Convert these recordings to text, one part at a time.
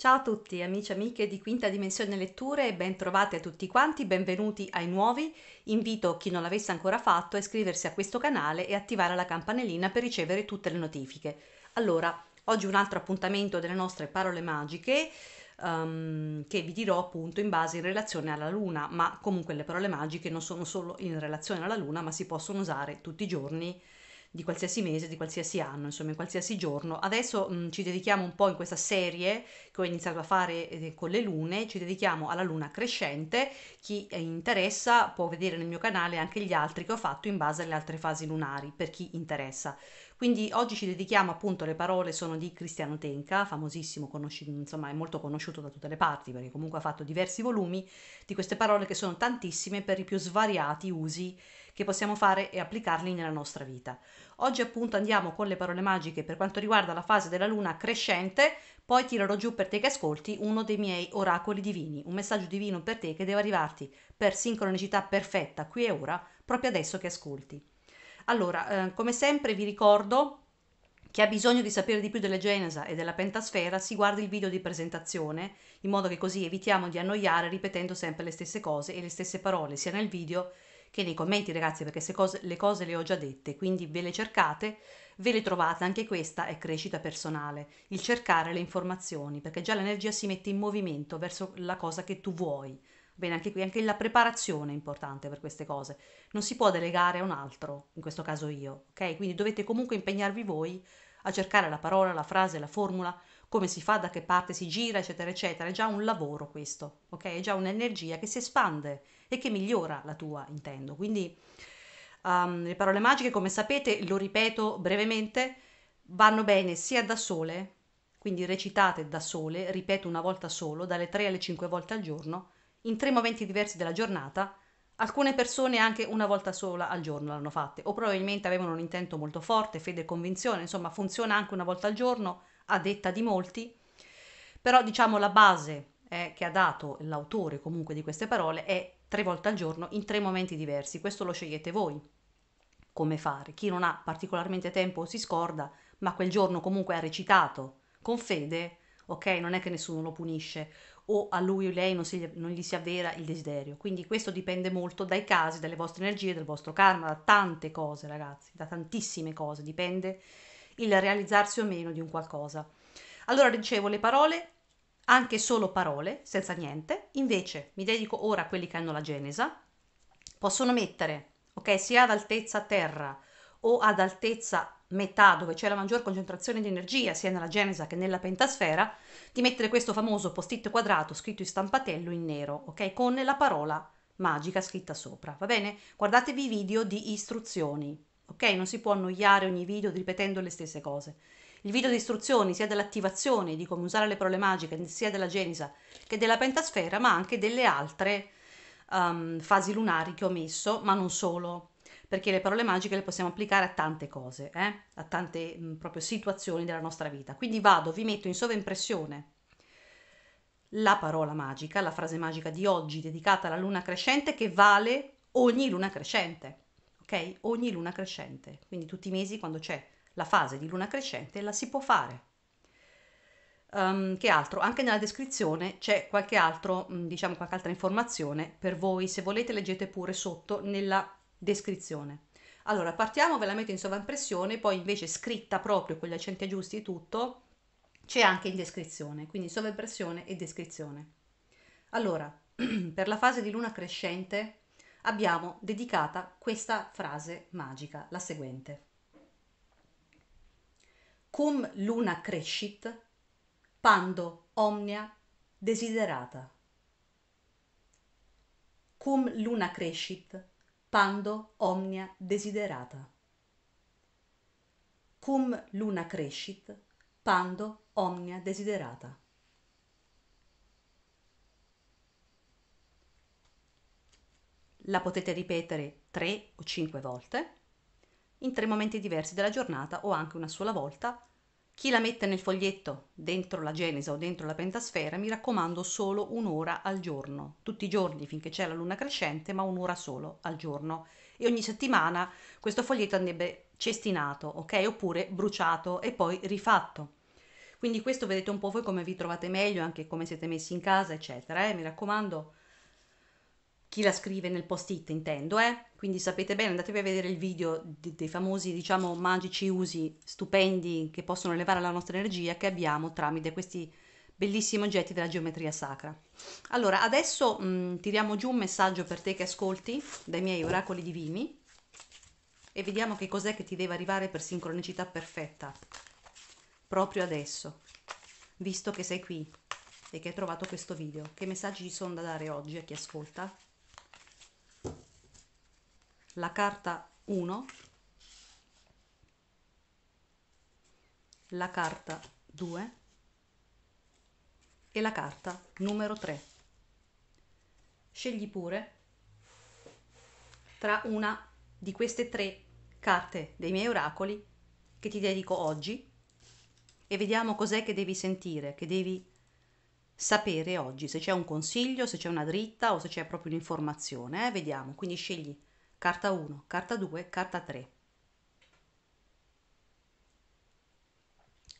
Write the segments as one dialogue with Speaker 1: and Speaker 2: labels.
Speaker 1: Ciao a tutti amici e amiche di Quinta Dimensione Letture ben trovate a tutti quanti, benvenuti ai nuovi. Invito chi non l'avesse ancora fatto a iscriversi a questo canale e attivare la campanellina per ricevere tutte le notifiche. Allora, oggi un altro appuntamento delle nostre parole magiche um, che vi dirò appunto in base in relazione alla luna, ma comunque le parole magiche non sono solo in relazione alla luna, ma si possono usare tutti i giorni di qualsiasi mese, di qualsiasi anno, insomma in qualsiasi giorno. Adesso mh, ci dedichiamo un po' in questa serie che ho iniziato a fare eh, con le lune, ci dedichiamo alla luna crescente, chi interessa può vedere nel mio canale anche gli altri che ho fatto in base alle altre fasi lunari, per chi interessa. Quindi oggi ci dedichiamo appunto, le parole sono di Cristiano Tenca, famosissimo, conosci- insomma è molto conosciuto da tutte le parti perché comunque ha fatto diversi volumi di queste parole che sono tantissime per i più svariati usi che possiamo fare e applicarli nella nostra vita. Oggi appunto andiamo con le parole magiche per quanto riguarda la fase della luna crescente, poi tirerò giù per te che ascolti uno dei miei oracoli divini, un messaggio divino per te che deve arrivarti per sincronicità perfetta qui e ora, proprio adesso che ascolti. Allora, eh, come sempre vi ricordo chi ha bisogno di sapere di più delle Genesa e della Pentasfera si guarda il video di presentazione, in modo che così evitiamo di annoiare ripetendo sempre le stesse cose e le stesse parole, sia nel video che che nei commenti ragazzi perché se cose, le cose le ho già dette, quindi ve le cercate, ve le trovate, anche questa è crescita personale, il cercare le informazioni, perché già l'energia si mette in movimento verso la cosa che tu vuoi. Bene, anche qui anche la preparazione è importante per queste cose. Non si può delegare a un altro, in questo caso io, ok? Quindi dovete comunque impegnarvi voi a cercare la parola, la frase, la formula, come si fa, da che parte si gira, eccetera, eccetera. È già un lavoro questo, ok? È già un'energia che si espande e che migliora la tua, intendo. Quindi um, le parole magiche, come sapete, lo ripeto brevemente, vanno bene sia da sole, quindi recitate da sole, ripeto una volta solo, dalle 3 alle 5 volte al giorno, in tre momenti diversi della giornata. Alcune persone anche una volta sola al giorno l'hanno fatte, o probabilmente avevano un intento molto forte, fede e convinzione, insomma funziona anche una volta al giorno, a detta di molti, però diciamo la base eh, che ha dato l'autore comunque di queste parole è tre volte al giorno in tre momenti diversi. Questo lo scegliete voi come fare. Chi non ha particolarmente tempo si scorda, ma quel giorno comunque ha recitato con fede, ok? Non è che nessuno lo punisce o a lui o lei non, si, non gli si avvera il desiderio. Quindi questo dipende molto dai casi, dalle vostre energie, dal vostro karma, da tante cose ragazzi, da tantissime cose, dipende il realizzarsi o meno di un qualcosa. Allora dicevo, le parole anche solo parole, senza niente. Invece mi dedico ora a quelli che hanno la genesa. Possono mettere, ok, sia ad altezza terra o ad altezza metà dove c'è la maggior concentrazione di energia sia nella genesa che nella pentasfera, di mettere questo famoso post-it quadrato scritto in stampatello in nero, ok? Con la parola magica scritta sopra, va bene? Guardatevi i video di istruzioni, ok? Non si può annoiare ogni video ripetendo le stesse cose. Il video di istruzioni sia dell'attivazione di come usare le parole magiche sia della Genisa che della pentasfera, ma anche delle altre um, fasi lunari che ho messo, ma non solo, perché le parole magiche le possiamo applicare a tante cose, eh? a tante mh, mm, proprio situazioni della nostra vita. Quindi vado, vi metto in sovraimpressione la parola magica, la frase magica di oggi dedicata alla luna crescente che vale ogni luna crescente, ok? Ogni luna crescente, quindi tutti i mesi quando c'è la fase di luna crescente la si può fare. Um, che altro? Anche nella descrizione c'è qualche altro, diciamo qualche altra informazione per voi, se volete leggete pure sotto nella descrizione. Allora, partiamo, ve la metto in sovraimpressione, poi invece scritta proprio con gli accenti giusti e tutto, c'è anche in descrizione, quindi sovraimpressione e descrizione. Allora, per la fase di luna crescente abbiamo dedicata questa frase magica, la seguente cum luna crescit, pando omnia desiderata. Cum luna crescit, pando omnia desiderata. Cum luna crescit, pando omnia desiderata. La potete ripetere tre o cinque volte in tre momenti diversi della giornata o anche una sola volta chi la mette nel foglietto, dentro la Genesa o dentro la pentasfera, mi raccomando solo un'ora al giorno, tutti i giorni finché c'è la luna crescente, ma un'ora solo al giorno. E ogni settimana questo foglietto andrebbe cestinato, ok? Oppure bruciato e poi rifatto. Quindi questo vedete un po' voi come vi trovate meglio, anche come siete messi in casa, eccetera. Eh? Mi raccomando, chi la scrive nel post-it intendo, eh? Quindi sapete bene, andatevi a vedere il video di, dei famosi, diciamo, magici usi stupendi che possono elevare la nostra energia che abbiamo tramite questi bellissimi oggetti della geometria sacra. Allora, adesso mh, mm, tiriamo giù un messaggio per te che ascolti dai miei oracoli divini e vediamo che cos'è che ti deve arrivare per sincronicità perfetta proprio adesso, visto che sei qui e che hai trovato questo video. Che messaggi ci sono da dare oggi a chi ascolta? la carta 1, la carta 2 e la carta numero 3. Scegli pure tra una di queste tre carte dei miei oracoli che ti dedico oggi e vediamo cos'è che devi sentire, che devi sapere oggi, se c'è un consiglio, se c'è una dritta o se c'è proprio un'informazione, eh? vediamo, quindi scegli carta 1, carta 2, carta 3.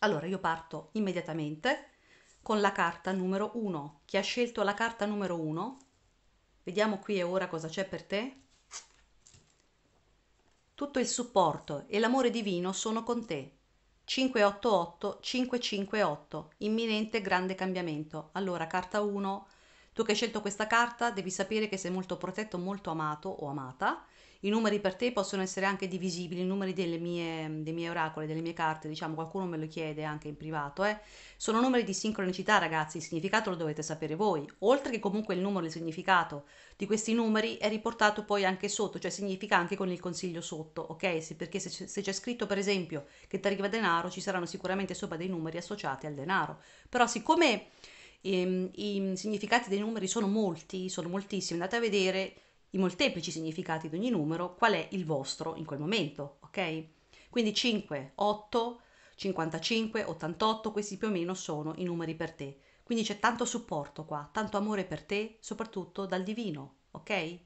Speaker 1: Allora io parto immediatamente con la carta numero 1. Chi ha scelto la carta numero 1? Vediamo qui e ora cosa c'è per te. Tutto il supporto e l'amore divino sono con te. 588 558. Imminente grande cambiamento. Allora carta 1 tu che hai scelto questa carta devi sapere che sei molto protetto, molto amato o amata. I numeri per te possono essere anche divisibili, i numeri mie, dei miei oracoli, delle mie carte, diciamo qualcuno me lo chiede anche in privato, eh. sono numeri di sincronicità ragazzi, il significato lo dovete sapere voi, oltre che comunque il numero, e il significato di questi numeri è riportato poi anche sotto, cioè significa anche con il consiglio sotto, ok? Se, perché se, se c'è scritto per esempio che ti arriva denaro ci saranno sicuramente sopra dei numeri associati al denaro, però siccome ehm, i significati dei numeri sono molti, sono moltissimi, andate a vedere i molteplici significati di ogni numero, qual è il vostro in quel momento, ok? Quindi 5, 8, 55, 88, questi più o meno sono i numeri per te. Quindi c'è tanto supporto qua, tanto amore per te, soprattutto dal divino, ok?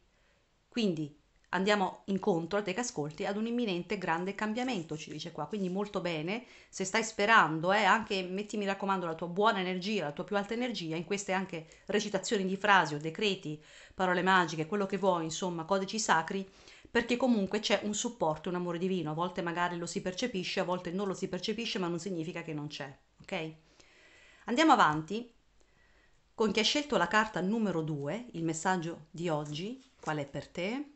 Speaker 1: Quindi andiamo incontro, a te che ascolti, ad un imminente grande cambiamento, ci dice qua. Quindi molto bene, se stai sperando, eh, anche metti mi raccomando la tua buona energia, la tua più alta energia, in queste anche recitazioni di frasi o decreti, parole magiche, quello che vuoi, insomma, codici sacri, perché comunque c'è un supporto, un amore divino, a volte magari lo si percepisce, a volte non lo si percepisce, ma non significa che non c'è, ok? Andiamo avanti con chi ha scelto la carta numero 2, il messaggio di oggi, qual è per te?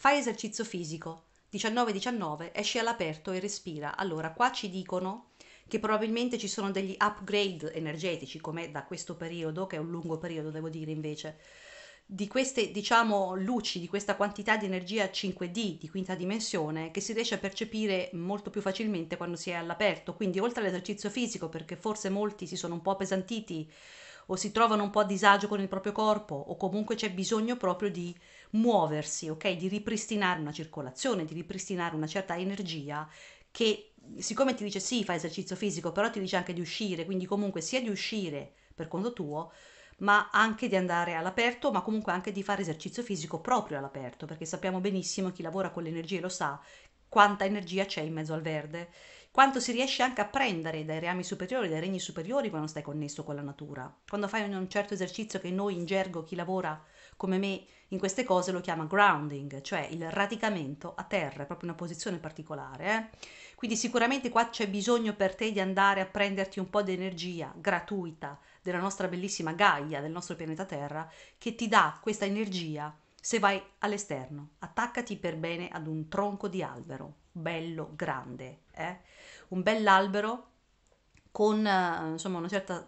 Speaker 1: Fai esercizio fisico. 19-19 esci all'aperto e respira. Allora, qua ci dicono che probabilmente ci sono degli upgrade energetici, come da questo periodo, che è un lungo periodo, devo dire invece, di queste, diciamo, luci, di questa quantità di energia 5D di quinta dimensione che si riesce a percepire molto più facilmente quando si è all'aperto. Quindi, oltre all'esercizio fisico, perché forse molti si sono un po' appesantiti o si trovano un po' a disagio con il proprio corpo o comunque c'è bisogno proprio di muoversi, ok? Di ripristinare una circolazione, di ripristinare una certa energia che siccome ti dice sì, fai esercizio fisico, però ti dice anche di uscire, quindi comunque sia di uscire per conto tuo, ma anche di andare all'aperto, ma comunque anche di fare esercizio fisico proprio all'aperto, perché sappiamo benissimo chi lavora con le energie lo sa quanta energia c'è in mezzo al verde quanto si riesce anche a prendere dai reami superiori, dai regni superiori quando stai connesso con la natura. Quando fai un certo esercizio che noi in gergo, chi lavora come me in queste cose lo chiama grounding, cioè il radicamento a terra, è proprio una posizione particolare. Eh? Quindi sicuramente qua c'è bisogno per te di andare a prenderti un po' di energia gratuita della nostra bellissima Gaia, del nostro pianeta Terra, che ti dà questa energia se vai all'esterno. Attaccati per bene ad un tronco di albero bello grande, eh? un bell'albero con eh, insomma una certa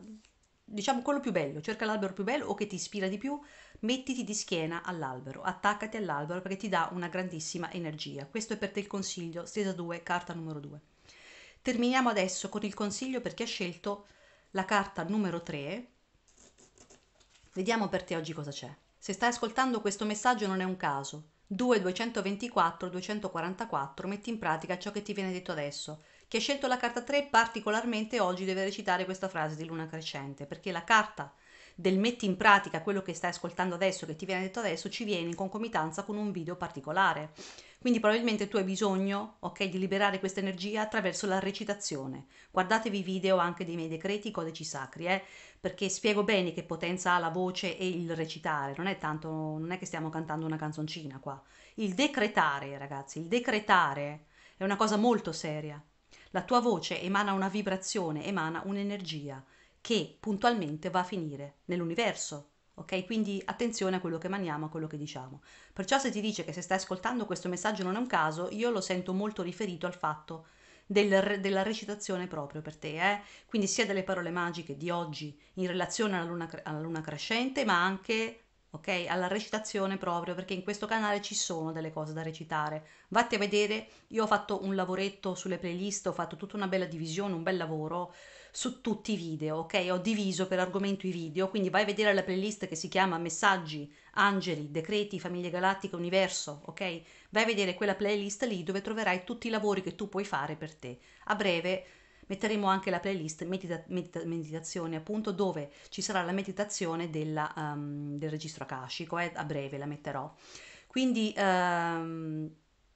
Speaker 1: diciamo quello più bello, cerca l'albero più bello o che ti ispira di più, mettiti di schiena all'albero, attaccati all'albero perché ti dà una grandissima energia. Questo è per te il consiglio, stesa 2, carta numero 2. Terminiamo adesso con il consiglio per chi ha scelto la carta numero 3. Vediamo per te oggi cosa c'è. Se stai ascoltando questo messaggio non è un caso, 2, 224, 244, metti in pratica ciò che ti viene detto adesso. Chi ha scelto la carta 3 particolarmente oggi deve recitare questa frase di luna crescente, perché la carta del metti in pratica quello che stai ascoltando adesso, che ti viene detto adesso, ci viene in concomitanza con un video particolare. Quindi probabilmente tu hai bisogno, ok, di liberare questa energia attraverso la recitazione. Guardatevi i video anche dei miei decreti, i codici sacri, eh, perché spiego bene che potenza ha la voce e il recitare, non è tanto, non è che stiamo cantando una canzoncina qua. Il decretare, ragazzi, il decretare è una cosa molto seria. La tua voce emana una vibrazione, emana un'energia che puntualmente va a finire nell'universo. Ok? Quindi attenzione a quello che maniamo, a quello che diciamo. Perciò se ti dice che se stai ascoltando questo messaggio non è un caso, io lo sento molto riferito al fatto del, della recitazione proprio per te. Eh? Quindi sia delle parole magiche di oggi in relazione alla luna, alla luna crescente, ma anche ok? Alla recitazione proprio, perché in questo canale ci sono delle cose da recitare. Vatti a vedere, io ho fatto un lavoretto sulle playlist, ho fatto tutta una bella divisione, un bel lavoro su tutti i video, ok? Ho diviso per argomento i video, quindi vai a vedere la playlist che si chiama Messaggi, Angeli, Decreti, Famiglie Galattiche, Universo, ok? Vai a vedere quella playlist lì dove troverai tutti i lavori che tu puoi fare per te. A breve metteremo anche la playlist medita- medita- meditazione appunto dove ci sarà la meditazione della, um, del registro akashico eh, a breve la metterò quindi um,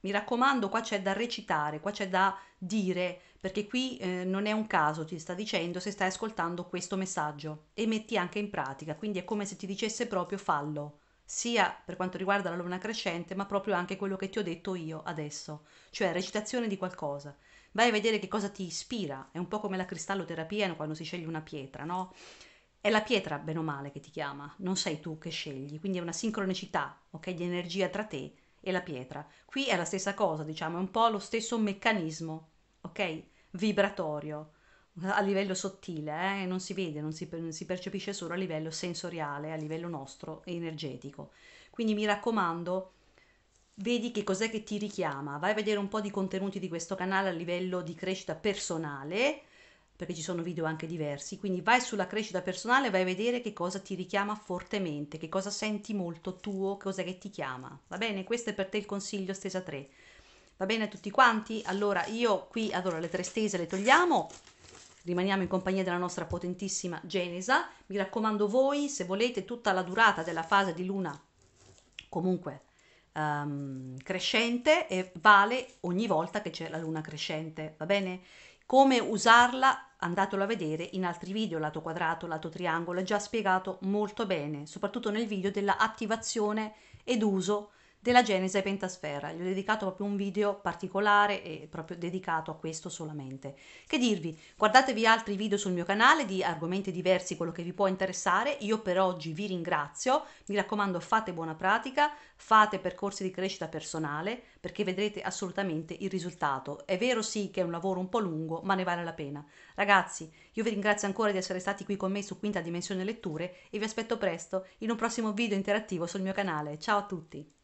Speaker 1: mi raccomando, qua c'è da recitare, qua c'è da dire, perché qui eh, non è un caso, ti sta dicendo se stai ascoltando questo messaggio e metti anche in pratica, quindi è come se ti dicesse proprio fallo, sia per quanto riguarda la luna crescente, ma proprio anche quello che ti ho detto io adesso, cioè recitazione di qualcosa vai a vedere che cosa ti ispira, è un po' come la cristalloterapia quando si sceglie una pietra, no? È la pietra, bene o male, che ti chiama, non sei tu che scegli, quindi è una sincronicità, ok, di energia tra te e la pietra. Qui è la stessa cosa, diciamo, è un po' lo stesso meccanismo, ok, vibratorio a livello sottile, eh? non si vede, non si, si, percepisce solo a livello sensoriale, a livello nostro energetico. Quindi mi raccomando, vedi che cos'è che ti richiama, vai a vedere un po' di contenuti di questo canale a livello di crescita personale, perché ci sono video anche diversi, quindi vai sulla crescita personale, vai a vedere che cosa ti richiama fortemente, che cosa senti molto tuo, cos'è che ti chiama, va bene? Questo è per te il consiglio stesa 3, va bene a tutti quanti? Allora io qui, allora le tre stese le togliamo, rimaniamo in compagnia della nostra potentissima Genesa, mi raccomando voi se volete tutta la durata della fase di luna, comunque um, crescente e vale ogni volta che c'è la luna crescente, va bene? Come usarla andatelo a vedere in altri video, lato quadrato, lato triangolo, è già spiegato molto bene, soprattutto nel video della attivazione ed uso della Genesi Pentasfera. Gli ho dedicato proprio un video particolare e proprio dedicato a questo solamente. Che dirvi? Guardatevi altri video sul mio canale di argomenti diversi, quello che vi può interessare. Io per oggi vi ringrazio. Mi raccomando, fate buona pratica, fate percorsi di crescita personale perché vedrete assolutamente il risultato. È vero sì che è un lavoro un po' lungo, ma ne vale la pena. Ragazzi, io vi ringrazio ancora di essere stati qui con me su Quinta Dimensione Letture e vi aspetto presto in un prossimo video interattivo sul mio canale. Ciao a tutti!